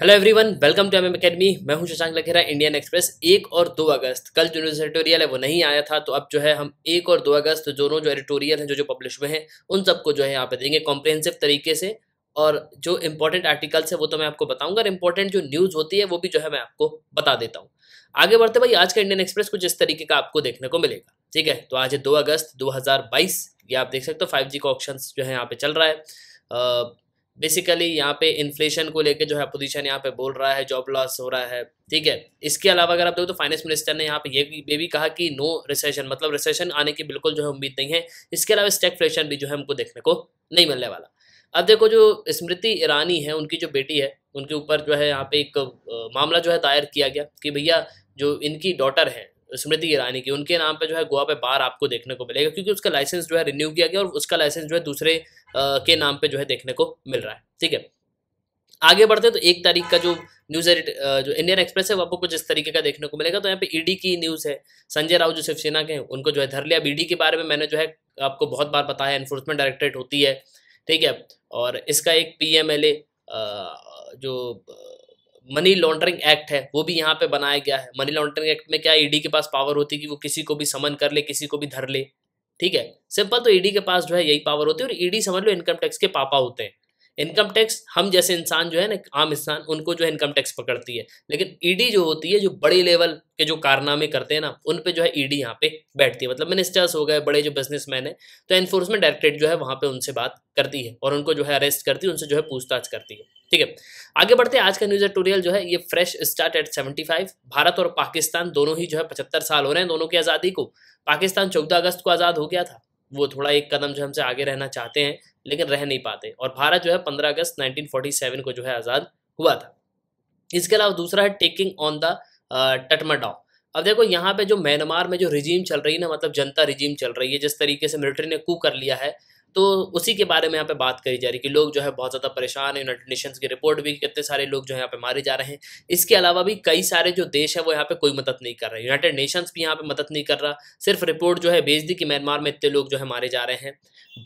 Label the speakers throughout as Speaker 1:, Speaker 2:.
Speaker 1: hello everyone welcome to M academy मैं हूं Shashank Lakhera Indian express एक और दो अगस्त कल जो न्यूज़ एडिटोरियल है वो नहीं आया था तो अब जो है हम एक और दो अगस्त दोनों जो एडिटोरियल हैं जो जो पब्लिश हुए हैं उन सबको जो है यहाँ पे देंगे कॉम्प्रिहेंसिव तरीके से और जो इंपॉर्टेंट आर्टिकल्स है वो तो मैं आपको बताऊंगा और इंपॉर्टेंट जो न्यूज़ होती है वो भी जो है मैं आपको बता देता हूँ आगे बढ़ते भाई आज का इंडियन एक्सप्रेस कुछ इस तरीके का आपको देखने को मिलेगा ठीक है तो आज है दो अगस्त दो ये आप देख सकते हो फाइव का ऑप्शन जो है यहाँ पे चल रहा है बेसिकली यहाँ पे इन्फ्लेशन को लेकर जो है पोजीशन यहाँ पे बोल रहा है जॉब लॉस हो रहा है ठीक है इसके अलावा अगर आप देखो तो फाइनेंस मिनिस्टर ने यहाँ पे ये ये भी कहा कि नो रिसेशन मतलब रिसेशन आने की बिल्कुल जो है उम्मीद नहीं है इसके अलावा स्टेकफ्लेशन भी जो है हमको देखने को नहीं मिलने वाला अब देखो जो स्मृति ईरानी है उनकी जो बेटी है उनके ऊपर जो है यहाँ पे एक मामला जो है दायर किया गया कि भैया जो इनकी डॉटर है स्मृति ईरानी की उनके नाम पे जो है गोवा पे बार आपको देखने को मिलेगा क्योंकि उसका लाइसेंस जो है रिन्यू किया गया और उसका लाइसेंस जो है दूसरे के नाम पे जो है देखने को मिल रहा है ठीक है आगे बढ़ते तो एक तारीख का जो न्यूज एडिट जो इंडियन एक्सप्रेस है वो आपको कुछ इस तरीके का देखने को मिलेगा तो यहाँ पे ईडी e की न्यूज है संजय राव जो शिवसेना के हैं उनको जो है धर लिया अब ईडी के बारे में मैंने जो है आपको बहुत बार बताया एनफोर्समेंट डायरेक्टरेट होती है ठीक है और इसका एक पी जो मनी लॉन्ड्रिंग एक्ट है वो भी यहाँ पे बनाया गया है मनी लॉन्ड्रिंग एक्ट में क्या ईडी e के पास पावर होती है कि वो किसी को भी समन कर ले किसी को भी धर ले ठीक है सिंपल तो ईडी e के पास जो है यही पावर होती है और ईडी e समझ लो इनकम टैक्स के पापा होते हैं इनकम टैक्स हम जैसे इंसान जो है ना आम इंसान उनको जो है इनकम टैक्स पकड़ती है लेकिन ईडी जो होती है जो बड़े लेवल के जो कारनामे करते हैं ना उन पे जो है ईडी यहाँ पे बैठती है मतलब मिनिस्टर्स हो गए बड़े जो बिजनेसमैन है तो एनफोर्समेंट डायरेक्टरेट जो है वहाँ पे उनसे बात करती है और उनको जो है अरेस्ट करती है उनसे जो है पूछताछ करती है ठीक है आगे बढ़ते हैं आज का न्यूज एटोरियल जो है ये fresh start at seventy Bharat और पाकिस्तान दोनों ही जो है पचहत्तर साल हो रहे हैं दोनों की आज़ादी को पाकिस्तान चौदह अगस्त को आज़ाद हो गया था वो थोड़ा एक कदम जो हमसे आगे रहना चाहते हैं लेकिन रह नहीं पाते और भारत जो है पंद्रह अगस्त नाइनटीन को जो है आज़ाद हुआ था इसके अलावा दूसरा है टेकिंग ऑन द टटमटाव अब देखो यहाँ पे जो म्यांमार में जो रिजीम चल रही है ना मतलब जनता रिजीम चल रही है जिस तरीके से मिलिट्री ने कू कर लिया है तो उसी के बारे में यहाँ पे बात करी जा रही है कि लोग जो है बहुत ज़्यादा परेशान है यूनाइटेड नेशंस की रिपोर्ट भी कितने सारे लोग जो है यहाँ पे मारे जा रहे हैं इसके अलावा भी कई सारे जो देश है वो यहाँ पे कोई मदद नहीं कर रहे यूनाइटेड नेशंस भी यहाँ पे मदद नहीं कर रहा सिर्फ रिपोर्ट जो है भेज दी कि म्यांमार में इतने लोग जो है मारे जा रहे हैं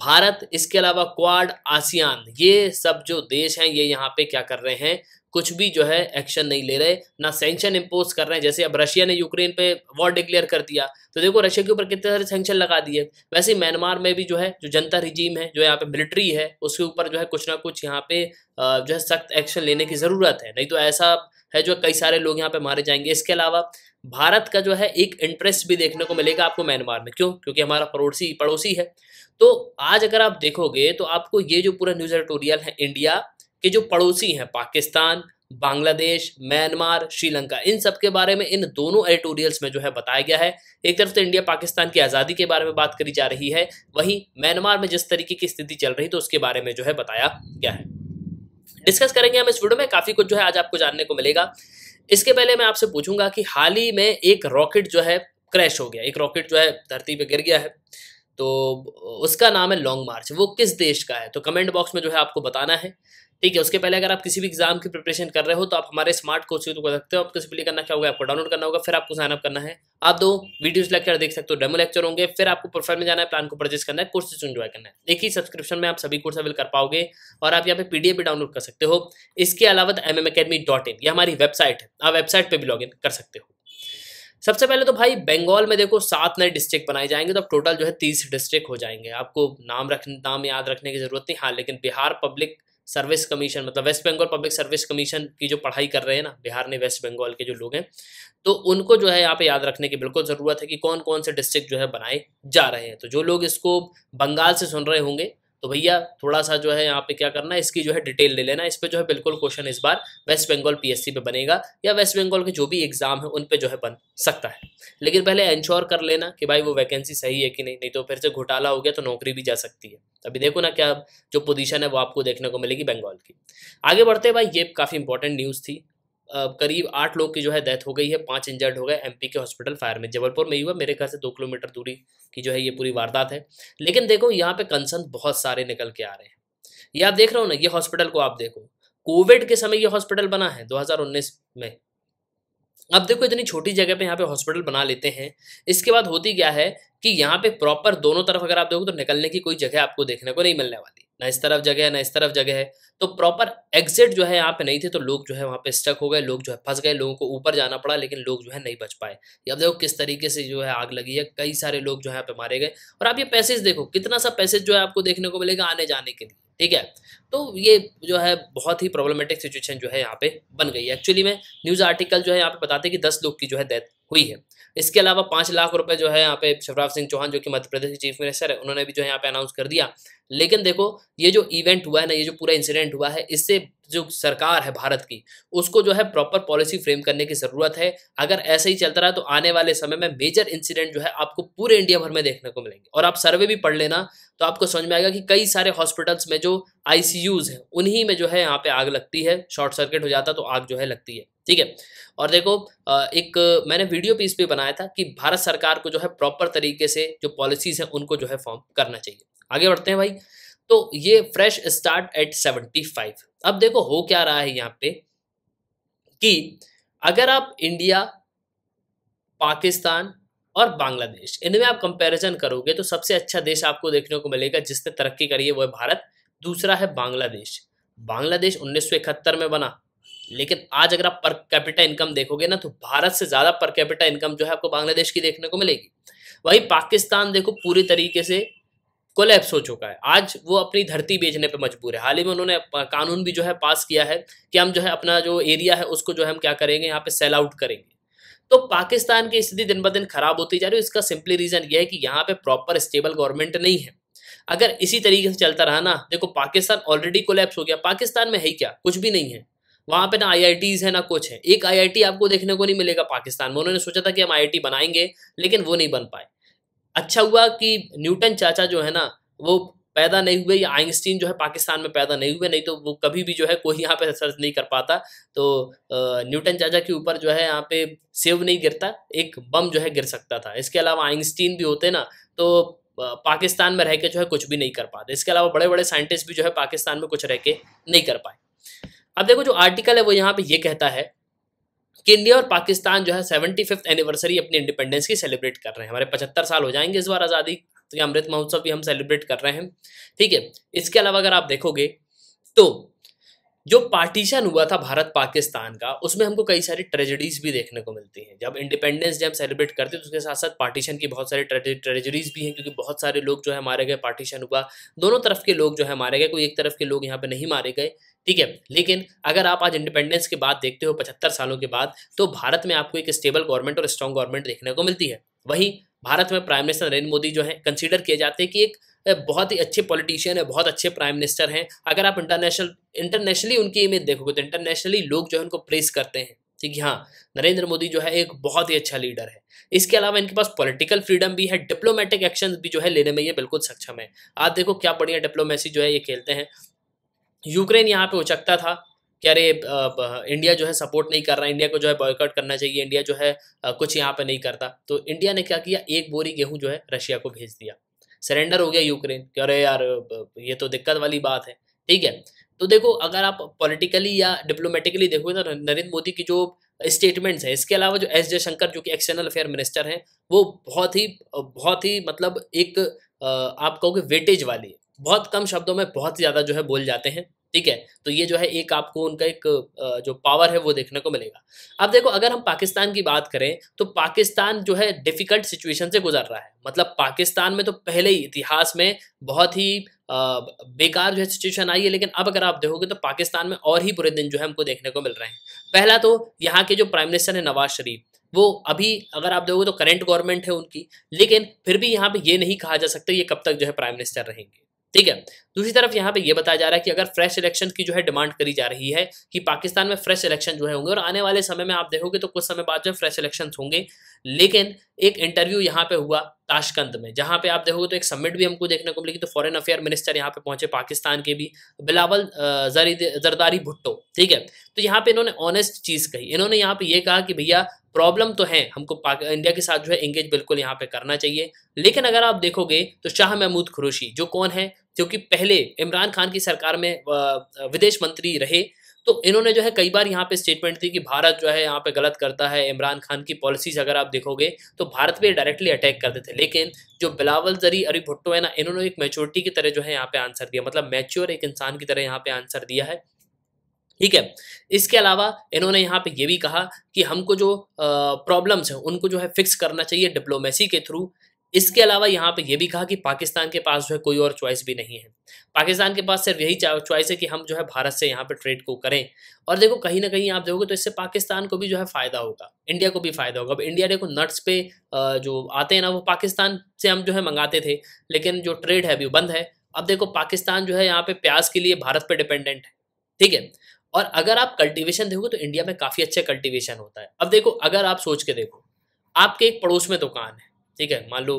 Speaker 1: भारत इसके अलावा क्वाड आसियान ये सब जो देश हैं ये यहाँ पे क्या कर रहे हैं कुछ भी जो है एक्शन नहीं ले रहे ना सेंक्शन इम्पोज कर रहे हैं जैसे अब रशिया ने यूक्रेन पे वॉर डिक्लेयर कर दिया तो देखो रशिया के ऊपर कितने सारे सेंक्शन लगा दिए वैसे म्यांमार में भी जो है जो जनता रिजीम है जो यहाँ पे मिलिट्री है उसके ऊपर जो है कुछ ना कुछ यहाँ पे जो है सख्त एक्शन लेने की ज़रूरत है नहीं तो ऐसा है जो कई सारे लोग यहाँ पे मारे जाएंगे इसके अलावा भारत का जो है एक इंटरेस्ट भी देखने को मिलेगा आपको म्यांमार में क्यों क्योंकि हमारा पड़ोसी पड़ोसी है तो आज अगर आप देखोगे तो आपको ये जो पूरा न्यूज़ एडिटोरियल है इंडिया कि जो पड़ोसी हैं पाकिस्तान बांग्लादेश म्यांमार श्रीलंका इन सब के बारे में इन दोनों एडिटोरियल्स में जो है बताया गया है एक तरफ तो इंडिया पाकिस्तान की आज़ादी के बारे में बात करी जा रही है वहीं म्यांमार में जिस तरीके की स्थिति चल रही तो उसके बारे में जो है बताया गया है डिस्कस करेंगे हम इस वीडियो में काफ़ी कुछ जो है आज आपको जानने को मिलेगा इसके पहले मैं आपसे पूछूंगा कि हाल ही में एक रॉकेट जो है क्रैश हो गया एक रॉकेट जो है धरती पर गिर गया है तो उसका नाम है लॉन्ग मार्च वो किस देश का है तो कमेंट बॉक्स में जो है आपको बताना है ठीक है उसके पहले अगर आप किसी भी एग्जाम की प्रिपरेशन कर रहे हो तो आप हमारे स्मार्ट कोर्स को कर सकते हो आपको सिंपली करना क्या होगा आपको डाउनलोड करना होगा फिर आपको साइनअप करना है आप दो वीडियोस लेक्चर देख सकते हो डेमो लेक्चर होंगे फिर आपको प्रोफाइल में जाना है प्लान को परचेज करना है कोर्सेज इन्जॉय करना है एक ही सब्सक्रिप्शन में आप सभी कोर्स अवेल कर पाओगे और आप यहाँ पे पीडीएफ भी डाउनलोड कर सकते हो इसके अलावा M M academy dot in ये हमारी वेबसाइट है आप वेबसाइट पर भी लॉग कर सकते हो सबसे पहले तो भाई बंगाल में देखो सात नए डिस्ट्रिक्ट बनाए जाएंगे तो अब टोटल जो है तीस डिस्ट्रिक्ट हो जाएंगे आपको नाम रख नाम याद रखने की जरूरत नहीं हाँ लेकिन बिहार पब्लिक सर्विस कमीशन मतलब West Bengal public service commission की जो पढ़ाई कर रहे हैं ना बिहार ने वेस्ट बंगाल के जो लोग हैं तो उनको जो है यहाँ पे याद रखने की बिल्कुल ज़रूरत है कि कौन कौन से डिस्ट्रिक्ट जो है बनाए जा रहे हैं तो जो लोग इसको बंगाल से सुन रहे होंगे तो भैया थोड़ा सा जो है यहाँ पे क्या करना है इसकी जो है डिटेल ले लेना इस पर जो है बिल्कुल क्वेश्चन इस बार वेस्ट बंगाल पीएससी पे बनेगा या वेस्ट बंगाल के जो भी एग्जाम है उन पे जो है बन सकता है लेकिन पहले इंश्योर कर लेना कि भाई वो वैकेंसी सही है कि नहीं नहीं तो फिर से घोटाला हो गया तो नौकरी भी जा सकती है अभी देखो ना क्या जो पोजीशन है वो आपको देखने को मिलेगी बंगाल की आगे बढ़ते भाई ये काफ़ी इंपॉर्टेंट न्यूज़ थी करीब आठ लोग की जो है डेथ हो गई है पांच इंजर्ड हो गए एमपी के हॉस्पिटल फायर में जबलपुर में ही हुआ मेरे घर से दो किलोमीटर दूरी की जो है ये पूरी वारदात है लेकिन देखो यहाँ पे कंसर्न बहुत सारे निकल के आ रहे हैं ये आप देख रहे हो ना ये हॉस्पिटल को आप देखो कोविड के समय ये हॉस्पिटल बना है दो में अब देखो इतनी छोटी जगह पे यहाँ पे हॉस्पिटल बना लेते हैं इसके बाद होती क्या है कि यहाँ पे प्रॉपर दोनों तरफ अगर आप देखो तो निकलने की कोई जगह आपको देखने को नहीं मिलने वाली ना इस तरफ जगह है ना इस तरफ जगह है तो प्रॉपर एग्जिट जो है यहाँ पे नहीं थे तो लोग जो है वहाँ पे स्टक हो गए लोग जो है फंस गए लोगों को ऊपर जाना पड़ा लेकिन लोग जो है नहीं बच पाए अब देखो किस तरीके से जो है आग लगी है कई सारे लोग जो है यहाँ पे मारे गए और आप ये पैसेज देखो कितना सा पैसेज जो है आपको देखने को मिलेगा आने जाने के लिए ठीक है तो ये जो है बहुत ही प्रॉब्लमेटिक सिचुएशन जो है यहाँ पे बन गई एक्चुअली में न्यूज़ आर्टिकल जो है यहाँ पे बताते कि दस लोग की जो है डेथ हुई है इसके अलावा पाँच लाख रुपए जो है यहाँ पे शिवराज सिंह चौहान जो कि मध्य प्रदेश के चीफ मिनिस्टर है उन्होंने भी जो है यहाँ पे अनाउंस कर दिया लेकिन देखो ये जो इवेंट हुआ है ना ये जो पूरा इंसिडेंट हुआ है इससे जो सरकार है भारत की उसको जो है प्रॉपर पॉलिसी फ्रेम करने की ज़रूरत है अगर ऐसे ही चलता रहा तो आने वाले समय में मेजर इंसिडेंट जो है आपको पूरे इंडिया भर में देखने को मिलेंगे और आप सर्वे भी पढ़ लेना तो आपको समझ में आएगा कि कई सारे हॉस्पिटल्स में जो आईसीयूज हैं उन्हीं में जो है यहाँ पे आग लगती है शॉर्ट सर्किट हो जाता तो आग जो है लगती है ठीक है और देखो एक मैंने वीडियो भी इस बनाया था कि भारत सरकार को जो है प्रॉपर तरीके से जो पॉलिसीज हैं उनको जो है फॉर्म करना चाहिए आगे बढ़ते हैं भाई तो ये fresh start at seventy five अब देखो हो क्या रहा है यहाँ पे कि अगर आप इंडिया पाकिस्तान और बांग्लादेश इनमें आप कंपैरिजन करोगे तो सबसे अच्छा देश आपको देखने को मिलेगा जिसने तरक्की करी है वह भारत दूसरा है बांग्लादेश बांग्लादेश उन्नीस में बना लेकिन आज अगर आप पर कैपिटा इनकम देखोगे ना तो भारत से ज़्यादा पर कैपिटा इनकम जो है आपको बांग्लादेश की देखने को मिलेगी वही पाकिस्तान देखो पूरी तरीके से कोलैप्स हो चुका है आज वो अपनी धरती बेचने पे मजबूर है हाल ही में उन्होंने कानून भी जो है पास किया है कि हम जो है अपना जो एरिया है उसको जो है हम क्या करेंगे यहाँ पे सेल आउट करेंगे तो पाकिस्तान की स्थिति दिन ब दिन खराब होती जा रही है इसका सिंपली रीज़न यह है कि यहाँ पे प्रॉपर स्टेबल गवर्नमेंट नहीं है अगर इसी तरीके से चलता रहा ना देखो पाकिस्तान ऑलरेडी कोलेप्स हो गया पाकिस्तान में है क्या कुछ भी नहीं है वहाँ पे ना आई है ना कुछ है एक आई आपको देखने को नहीं मिलेगा पाकिस्तान में उन्होंने सोचा था कि हम आई बनाएंगे लेकिन वो नहीं बन पाए अच्छा हुआ कि न्यूटन चाचा जो है ना वो पैदा नहीं हुए या आइंस्टीन जो है पाकिस्तान में पैदा नहीं हुए नहीं तो वो कभी भी जो है कोई यहाँ पे रिसर्च नहीं कर पाता तो न्यूटन चाचा के ऊपर जो है यहाँ पे सेव नहीं गिरता एक बम जो है गिर सकता था इसके अलावा आइंस्टीन भी होते ना तो पाकिस्तान में रह के जो है कुछ भी नहीं कर पाते इसके अलावा बड़े बड़े साइंटिस्ट भी जो है पाकिस्तान में कुछ रह के नहीं कर पाए अब देखो जो आर्टिकल है वो यहाँ पे ये कहता है कि इंडिया और पाकिस्तान जो है सेवेंटी फिफ्थ एनिवर्सरी अपनी इंडिपेंडेंस की सेलिब्रेट कर रहे हैं हमारे पचहत्तर साल हो जाएंगे इस बार आज़ादी तो ये अमृत महोत्सव भी हम सेलिब्रेट कर रहे हैं ठीक है इसके अलावा अगर आप देखोगे तो जो पार्टीशन हुआ था भारत पाकिस्तान का उसमें हमको कई सारी ट्रेजेडीज भी देखने को मिलती हैं जब इंडिपेंडेंस डे हम सेलिब्रेट करते हैं तो उसके साथ साथ पार्टीशन की बहुत सारी ट्रेजेडीज भी हैं क्योंकि बहुत सारे लोग जो है मारे गए पार्टीशन हुआ दोनों तरफ के लोग जो है मारे गए कोई एक तरफ के लोग यहाँ पर नहीं मारे गए ठीक है लेकिन अगर आप आज इंडिपेंडेंस के बाद देखते हो पचहत्तर सालों के बाद तो भारत में आपको एक स्टेबल गवर्नमेंट और स्ट्रॉन्ग गवर्नमेंट देखने को मिलती है वहीं भारत में प्राइम मिनिस्टर नरेंद्र मोदी जो है कंसिडर किए जाते हैं कि एक बहुत ही अच्छे पॉलिटिशियन है बहुत अच्छे प्राइम मिनिस्टर हैं अगर आप इंटरनेशनल इंटरनेशनली उनकी इमेज देखोगे तो इंटरनेशनली लोग जो है उनको प्रेस करते हैं ठीक है हाँ नरेंद्र मोदी जो है एक बहुत ही अच्छा लीडर है इसके अलावा इनके पास पॉलिटिकल फ्रीडम भी है डिप्लोमेटिक एक्शन भी जो है लेने में ये बिल्कुल सक्षम है आप देखो क्या बढ़िया डिप्लोमेसी जो है ये खेलते हैं यूक्रेन यहाँ पे उचकता था कि अरे इंडिया जो है सपोर्ट नहीं कर रहा इंडिया को जो है बॉयकॉट करना चाहिए इंडिया जो है कुछ यहाँ पर नहीं करता तो इंडिया ने क्या किया एक बोरी गेहूँ जो है रशिया को भेज दिया सरेंडर हो गया यूक्रेन कि अरे यार ये तो दिक्कत वाली बात है ठीक है तो देखो अगर आप पॉलिटिकली या डिप्लोमेटिकली देखोगे तो नरेंद्र मोदी की जो स्टेटमेंट्स है इसके अलावा जो एस जयशंकर जो कि एक्सटर्नल अफेयर मिनिस्टर हैं वो बहुत ही बहुत ही मतलब एक आप कहोगे वेटेज वाली बहुत कम शब्दों में बहुत ज़्यादा जो है बोल जाते हैं ठीक है तो ये जो है एक आपको उनका एक जो पावर है वो देखने को मिलेगा अब देखो अगर हम पाकिस्तान की बात करें तो पाकिस्तान जो है डिफिकल्ट सिचुएशन से गुजर रहा है मतलब पाकिस्तान में तो पहले ही इतिहास में बहुत ही बेकार जो है सिचुएशन आई है लेकिन अब अगर आप देखोगे तो पाकिस्तान में और ही बुरे दिन जो है हमको देखने को मिल रहे हैं पहला तो यहाँ के जो प्राइम मिनिस्टर है नवाज शरीफ वो अभी अगर आप देखोगे तो करंट गवर्नमेंट है उनकी लेकिन फिर भी यहाँ पे ये नहीं कहा जा सकता ये कब तक जो है प्राइम मिनिस्टर रहेंगे ठीक है दूसरी तरफ यहाँ पे ये बताया जा रहा है कि अगर फ्रेश इलेक्शन की जो है डिमांड करी जा रही है कि पाकिस्तान में फ्रेश इलेक्शन जो है होंगे और आने वाले समय में आप देखोगे तो कुछ समय बाद जो फ्रेश इलेक्शन होंगे लेकिन एक इंटरव्यू यहाँ पे हुआ ताशकंद में जहाँ पे आप देखोगे तो एक समिट भी हमको देखने को मिलेगी तो फॉरन अफेयर मिनिस्टर यहाँ पे पहुंचे पाकिस्तान के भी बिलावल जरदारी भुट्टो ठीक है तो यहाँ पे इन्होंने ऑनेस्ट चीज़ कही इन्होंने यहाँ पे ये कहा कि भैया प्रॉब्लम तो है हमको इंडिया के साथ जो है एंगेज बिल्कुल यहाँ पे करना चाहिए लेकिन अगर आप देखोगे तो शाह महमूद खुरुशी जो कौन है क्योंकि पहले इमरान खान की सरकार में विदेश मंत्री रहे तो इन्होंने जो है कई बार यहाँ पे स्टेटमेंट दी कि भारत जो है यहाँ पे गलत करता है इमरान खान की पॉलिसीज अगर आप देखोगे तो भारत पे डायरेक्टली अटैक करते थे लेकिन जो बिलावल जरी अरी भुट्टो है ना इन्होंने एक मेच्योरिटी की तरह जो है यहाँ पे आंसर दिया मतलब मेच्योर एक इंसान की तरह यहाँ पे आंसर दिया है ठीक है इसके अलावा इन्होंने यहाँ पे ये भी कहा कि हमको जो प्रॉब्लम्स हैं उनको जो है फिक्स करना चाहिए डिप्लोमेसी के थ्रू इसके अलावा यहाँ पे ये भी कहा कि पाकिस्तान के पास जो है कोई और चॉइस भी नहीं है पाकिस्तान के पास सिर्फ यही चॉइस है कि हम जो है भारत से यहाँ पे ट्रेड को करें और देखो कहीं ना कहीं आप देखोगे तो इससे पाकिस्तान को भी जो है फ़ायदा होगा इंडिया को भी फ़ायदा होगा अब इंडिया देखो नट्स पे जो आते हैं ना वो पाकिस्तान से हम जो है मंगाते थे लेकिन जो ट्रेड है अभी बंद है अब देखो पाकिस्तान जो है यहाँ पे प्याज के लिए भारत पर डिपेंडेंट है ठीक है और अगर आप कल्टिवेशन देखोगे तो इंडिया में काफ़ी अच्छा कल्टिवेशन होता है अब देखो अगर आप सोच के देखो आपके एक पड़ोस में दुकान है ठीक है मान लो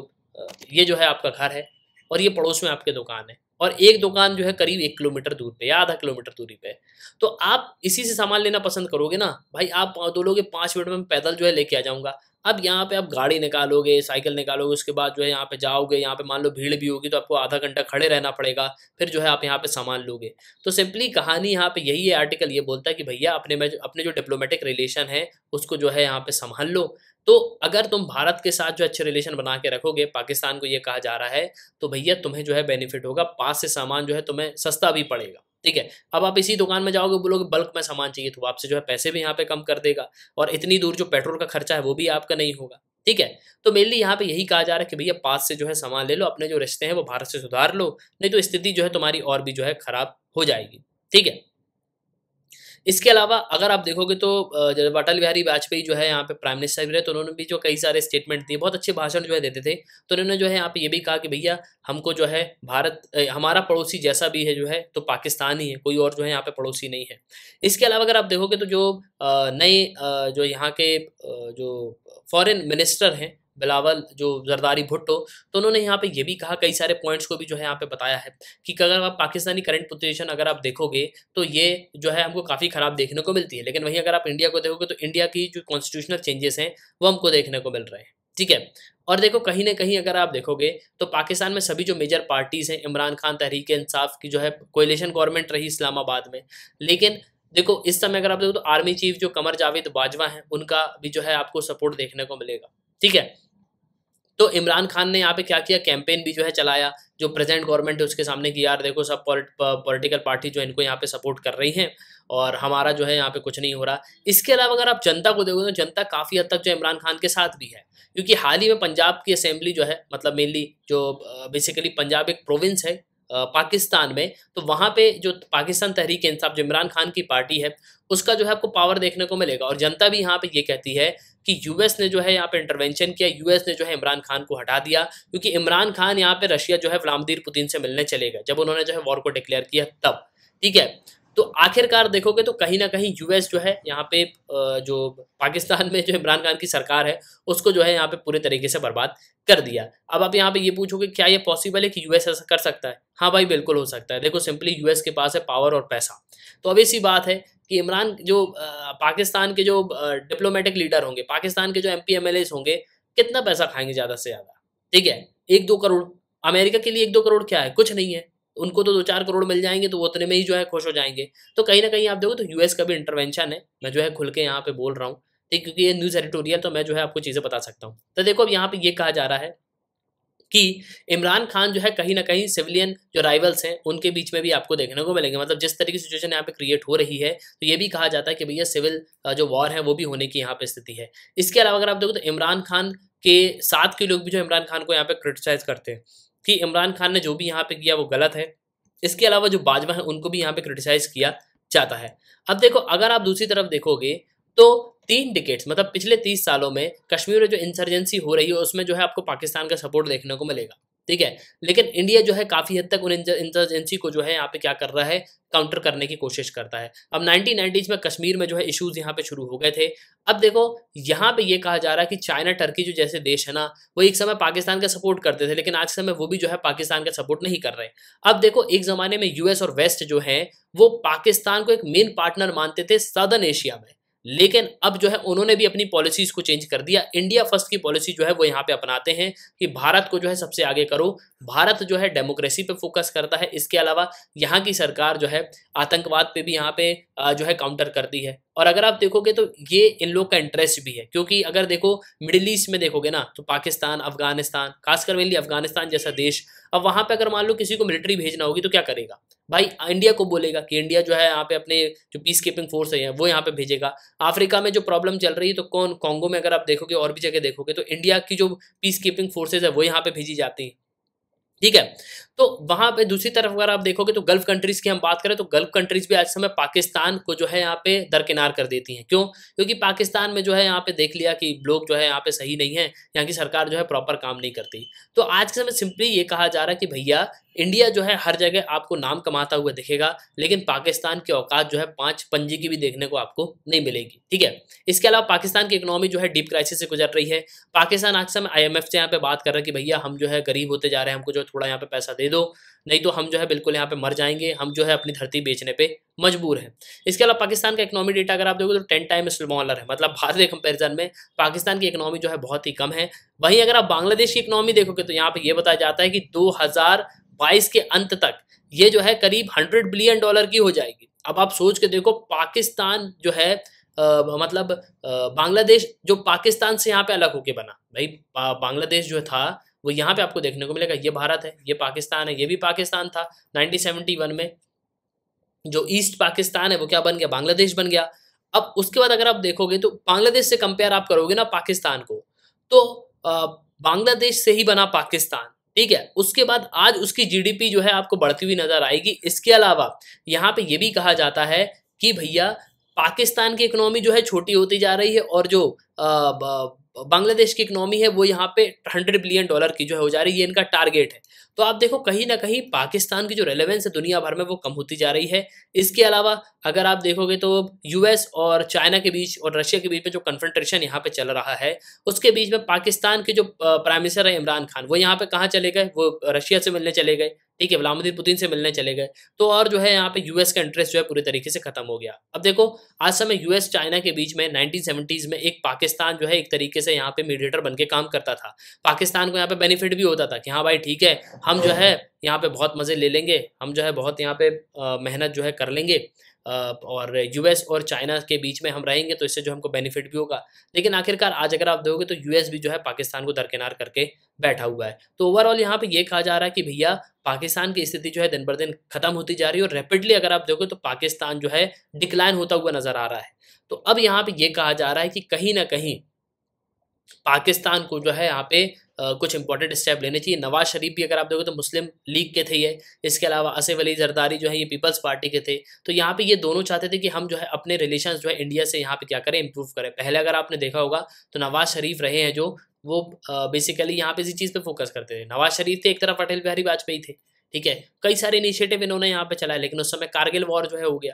Speaker 1: ये जो है आपका घर है और ये पड़ोस में आपके दुकान है और एक दुकान जो है करीब एक किलोमीटर दूर पे या आधा किलोमीटर दूरी पे तो आप इसी से सामान लेना पसंद करोगे ना भाई आप दो लोग पाँच मिनट में पैदल जो है लेके आ जाऊँगा अब यहाँ पे आप गाड़ी निकालोगे साइकिल निकालोगे उसके बाद जो है यहाँ पे जाओगे यहाँ पे मान लो भीड़ भी होगी तो आपको आधा घंटा खड़े रहना पड़ेगा फिर जो है आप यहाँ पे सामान लोगे तो सिंपली कहानी यहाँ पे यही है आर्टिकल ये बोलता है कि भैया अपने में अपने जो डिप्लोमेटिक रिलेशन है उसको जो है यहाँ पे संभाल लो तो अगर तुम भारत के साथ जो अच्छे रिलेशन बना के रखोगे पाकिस्तान को ये कहा जा रहा है तो भैया तुम्हें जो है बेनिफिट होगा पास से सामान जो है तुम्हें सस्ता भी पड़ेगा ठीक है अब आप इसी दुकान में जाओगे बोलोगे बल्क में सामान चाहिए तो आपसे जो है पैसे भी यहाँ पे कम कर देगा और इतनी दूर जो पेट्रोल का खर्चा है वो भी आपका नहीं होगा ठीक है तो मेनली यहाँ पे यही कहा जा रहा है कि भैया पास से जो है सामान ले लो अपने जो रिश्ते हैं वो भारत से सुधार लो नहीं तो स्थिति जो है तुम्हारी और भी जो है खराब हो जाएगी ठीक है इसके अलावा अगर आप देखोगे तो अटल बिहारी वाजपेयी जो है यहाँ पे प्राइम मिनिस्टर भी रहे तो उन्होंने भी जो कई सारे स्टेटमेंट दिए बहुत अच्छे भाषण जो है देते थे तो उन्होंने जो है यहाँ पे ये भी कहा कि भैया हमको जो है भारत हमारा पड़ोसी जैसा भी है जो है तो पाकिस्तान ही है कोई और जो है यहाँ पे पड़ोसी नहीं है इसके अलावा अगर आप देखोगे तो जो नए जो यहाँ के जो फॉरन मिनिस्टर हैं बिलावल जो जरदारी भुट्टो तो उन्होंने यहाँ पे ये भी कहा कई सारे पॉइंट्स को भी जो है यहाँ पे बताया है कि अगर आप पाकिस्तानी करंट पोजिशन अगर आप देखोगे तो ये जो है हमको काफ़ी ख़राब देखने को मिलती है लेकिन वहीं अगर आप इंडिया को देखोगे तो इंडिया की जो कॉन्स्टिट्यूशनल चेंजेस हैं वो हमको देखने को मिल रहे हैं ठीक है और देखो कहीं ना कहीं अगर आप देखोगे तो पाकिस्तान में सभी जो मेजर पार्टीज़ हैं इमरान खान तहरीक इंसाफ की जो है कोयलेशन गवर्नमेंट रही इस्लामाबाद में लेकिन देखो इस समय अगर आप देखो तो आर्मी चीफ जो कमर जावेद बाजवा हैं उनका भी जो है आपको सपोर्ट देखने को मिलेगा ठीक है तो इमरान खान ने यहाँ पे क्या किया कैंपेन भी जो है चलाया जो प्रेजेंट गवर्नमेंट है उसके सामने कि यार देखो सब पॉलिटिकल पार्टी जो इनको यहाँ पे सपोर्ट कर रही हैं और हमारा जो है यहाँ पे कुछ नहीं हो रहा इसके अलावा अगर आप जनता को देखोगे तो जनता काफ़ी हद तक जो इमरान खान के साथ भी है क्योंकि हाल ही में पंजाब की असेंबली जो है मतलब मेनली जो बेसिकली पंजाब एक प्रोविंस है पाकिस्तान में तो वहाँ पे जो पाकिस्तान तहरीक इंसाफ जो इमरान खान की पार्टी है उसका जो है आपको पावर देखने को मिलेगा और जनता भी यहाँ पे ये कहती है कि यूएस ने जो है यहाँ पे इंटरवेंशन किया यूएस ने जो है इमरान खान को हटा दिया क्योंकि इमरान खान यहाँ पे रशिया जो है व्लादिर पुतिन से मिलने चले गए जब उन्होंने जो है वॉर को डिक्लेयर किया तब ठीक है तो आखिरकार देखोगे तो कहीं ना कहीं यूएस जो है यहाँ पे जो पाकिस्तान में जो इमरान खान की सरकार है उसको जो है यहाँ पे पूरे तरीके से बर्बाद कर दिया अब आप यहाँ पे ये पूछोगे क्या ये पॉसिबल है कि यूएस ऐसा कर सकता है हाँ भाई बिल्कुल हो सकता है देखो सिंपली यूएस के पास है पावर और पैसा तो अब इसी बात है कि इमरान जो पाकिस्तान के जो डिप्लोमेटिक लीडर होंगे पाकिस्तान के जो एम पी होंगे कितना पैसा खाएंगे ज़्यादा से ज़्यादा ठीक है एक दो करोड़ अमेरिका के लिए एक दो करोड़ क्या है कुछ नहीं है उनको तो दो चार करोड़ मिल जाएंगे तो वो उतने में ही जो है खुश हो जाएंगे तो कहीं ना कहीं आप देखो तो यूएस का भी इंटरवेंशन है मैं जो है खुल के यहाँ पे बोल रहा हूँ ठीक क्योंकि ये न्यूज़ एडिटोरियल तो मैं जो है आपको चीज़ें बता सकता हूँ तो देखो अब यहाँ पे ये कहा जा रहा है कि इमरान खान जो है कहीं ना कहीं सिविलियन जो राइवल्स हैं उनके बीच में भी आपको देखने को मिलेंगे मतलब जिस तरह की सिचुएशन यहाँ पे क्रिएट हो रही है तो ये भी कहा जाता है कि भैया सिविल जो वॉर है वो भी होने की यहाँ पे स्थिति है इसके अलावा अगर आप देखो तो इमरान खान के साथ के लोग भी जो इमरान खान को यहाँ पे क्रिटिसाइज करते हैं कि इमरान खान ने जो भी यहाँ पे किया वो गलत है इसके अलावा जो बाजवा है उनको भी यहाँ पे क्रिटिसाइज किया जाता है अब देखो अगर आप दूसरी तरफ देखोगे तो तीन डिकेट्स मतलब पिछले तीस सालों में कश्मीर में जो इंसर्जेंसी हो रही है उसमें जो है आपको पाकिस्तान का सपोर्ट देखने को मिलेगा ठीक है लेकिन इंडिया जो है काफ़ी हद तक उन इंसर्जेंसी को जो है यहाँ पे क्या कर रहा है काउंटर करने की कोशिश करता है अब नाइनटीन में कश्मीर में जो है इश्यूज़ यहाँ पे शुरू हो गए थे अब देखो यहाँ पे ये कहा जा रहा है कि चाइना टर्की जो जैसे देश है ना वो एक समय पाकिस्तान का सपोर्ट करते थे लेकिन आज समय वो भी जो है पाकिस्तान का सपोर्ट नहीं कर रहे अब देखो एक ज़माने में यूएस और वेस्ट जो है वो पाकिस्तान को एक मेन पार्टनर मानते थे सदर्न एशिया में लेकिन अब जो है उन्होंने भी अपनी पॉलिसीज को चेंज कर दिया इंडिया फर्स्ट की पॉलिसी जो है वो यहाँ पे अपनाते हैं कि भारत को जो है सबसे आगे करो भारत जो है डेमोक्रेसी पे फोकस करता है इसके अलावा यहाँ की सरकार जो है आतंकवाद पे भी यहाँ पे जो है काउंटर करती है और अगर आप देखोगे तो ये इन लोग का इंटरेस्ट भी है क्योंकि अगर देखो मिडिल ईस्ट में देखोगे ना तो पाकिस्तान अफगानिस्तान खासकर मेनली अफगानिस्तान जैसा देश अब वहाँ पे अगर मान लो किसी को मिलिट्री भेजना होगी तो क्या करेगा भाई इंडिया को बोलेगा कि इंडिया जो है यहाँ पे अपने जो पीस कीपिंग फोर्स है वो यहाँ पे भेजेगा अफ्रीका में जो प्रॉब्लम चल रही है तो कौन कॉन्गो में अगर आप देखोगे और भी जगह देखोगे तो इंडिया की जो पीस कीपिंग फोर्सेज है वो यहाँ पे भेजी जाती हैं ठीक है तो वहां पे दूसरी तरफ अगर आप देखोगे तो गल्फ कंट्रीज की हम बात करें तो गल्फ कंट्रीज भी आज समय पाकिस्तान को जो है यहाँ पे दरकिनार कर देती हैं क्यों क्योंकि पाकिस्तान में जो है यहाँ पे देख लिया कि लोग जो है यहाँ पे सही नहीं है यहाँ की सरकार जो है प्रॉपर काम नहीं करती तो आज के समय सिंपली ये कहा जा रहा है कि भैया इंडिया जो है हर जगह आपको नाम कमाता हुआ दिखेगा लेकिन पाकिस्तान की औकात जो है पांच पंजी की भी देखने को आपको नहीं मिलेगी ठीक है इसके अलावा पाकिस्तान की इकोनॉमी जो है डीप क्राइसिस से गुजर रही है पाकिस्तान आज समय आई से यहाँ पे बात कर रहा है कि भैया हम जो है गरीब होते जा रहे हैं हमको जो थोड़ा यहाँ पे पैसा दे दो नहीं तो हम जो है बिल्कुल यहाँ पे मर जाएंगे हम जो है अपनी धरती बेचने पे मजबूर हैं इसके अलावा पाकिस्तान का इकोनॉमी डेटा अगर आप देखो तो टेन टाइम स्मॉलर है मतलब भारत के कंपेरिजन में पाकिस्तान की इकोनॉमी जो है बहुत ही कम है वहीं अगर आप बांग्लादेश की इकोनॉमी देखोगे तो यहाँ पर यह बताया जाता है कि दो के अंत तक ये जो है करीब हंड्रेड बिलियन डॉलर की हो जाएगी अब आप सोच के देखो पाकिस्तान जो है आ, मतलब बांग्लादेश जो पाकिस्तान से यहाँ पे अलग होके बना भाई बांग्लादेश जो था वो यहाँ पे आपको देखने को मिलेगा ये भारत है ये पाकिस्तान है ये भी पाकिस्तान था 1971 में जो ईस्ट पाकिस्तान है वो क्या बन गया बांग्लादेश बन गया अब उसके बाद अगर आप देखोगे तो बांग्लादेश से कंपेयर आप करोगे ना पाकिस्तान को तो बांग्लादेश से ही बना पाकिस्तान ठीक है उसके बाद आज उसकी जीडीपी जो है आपको बढ़ती हुई नजर आएगी इसके अलावा यहाँ पे ये भी कहा जाता है कि भैया पाकिस्तान की इकोनॉमी जो है छोटी होती जा रही है और जो बांग्लादेश की इकनॉमी है वो यहाँ पे हंड्रेड बिलियन डॉलर की जो है हो जा रही है इनका टारगेट है तो आप देखो कहीं ना कहीं पाकिस्तान की जो रेलेवेंस है दुनिया भर में वो कम होती जा रही है इसके अलावा अगर आप देखोगे तो यूएस और चाइना के बीच और रशिया के बीच में जो कन्फ्रंट्रेशन यहाँ पे चल रहा है उसके बीच में पाकिस्तान के जो प्राइम मिनिस्टर है इमरान खान वो यहाँ पे कहाँ चले गए वो रशिया से मिलने चले गए ठीक है व्लामदीन पुतिन से मिलने चले गए तो और जो है यहाँ पे यूएस का इंटरेस्ट जो है पूरे तरीके से खत्म हो गया अब देखो आज समय यूएस चाइना के बीच में नाइनटीन में एक पाकिस्तान जो है एक तरीके से यहाँ पे मीडिएटर बन के काम करता था पाकिस्तान को यहाँ पे बेनिफिट भी होता था कि हाँ भाई ठीक है हम जो है यहाँ पे बहुत मज़े ले लेंगे हम जो है बहुत यहाँ पे मेहनत जो है कर लेंगे और यूएस और चाइना के बीच में हम रहेंगे तो इससे जो हमको बेनिफिट भी होगा लेकिन आखिरकार आज अगर आप देखोगे तो यूएस भी जो है पाकिस्तान को दरकिनार करके बैठा हुआ है तो ओवरऑल यहाँ पे ये कहा जा रहा है कि भैया पाकिस्तान की स्थिति जो है दिन बर दिन खत्म होती जा रही है और रैपिडली अगर आप देखोगे तो पाकिस्तान जो है डिक्लाइन होता हुआ नजर आ रहा है तो अब यहाँ पे ये कहा जा रहा है कि कहीं ना कहीं पाकिस्तान को जो है यहाँ पे कुछ इंपॉर्टेंट स्टेप लेने चाहिए नवाज शरीफ भी अगर आप देखो तो मुस्लिम लीग के थे ये इसके अलावा असफ अली जरदारी जो है ये पीपल्स पार्टी के थे तो यहाँ पे ये दोनों चाहते थे कि हम जो है अपने रिलेशन जो है इंडिया से यहाँ पे क्या करें इम्प्रूव करें पहले अगर आपने देखा होगा तो नवाज शरीफ रहे हैं जो वो बेसिकली यहाँ पे इसी चीज़ पर फोकस करते थे नवाज शरीफ थे एक तरफ अटल बिहारी वाजपेयी थे ठीक है कई सारे इनिशिएटिव इन्होंने यहाँ पे चलाए लेकिन उस समय कारगिल वॉर जो है हो गया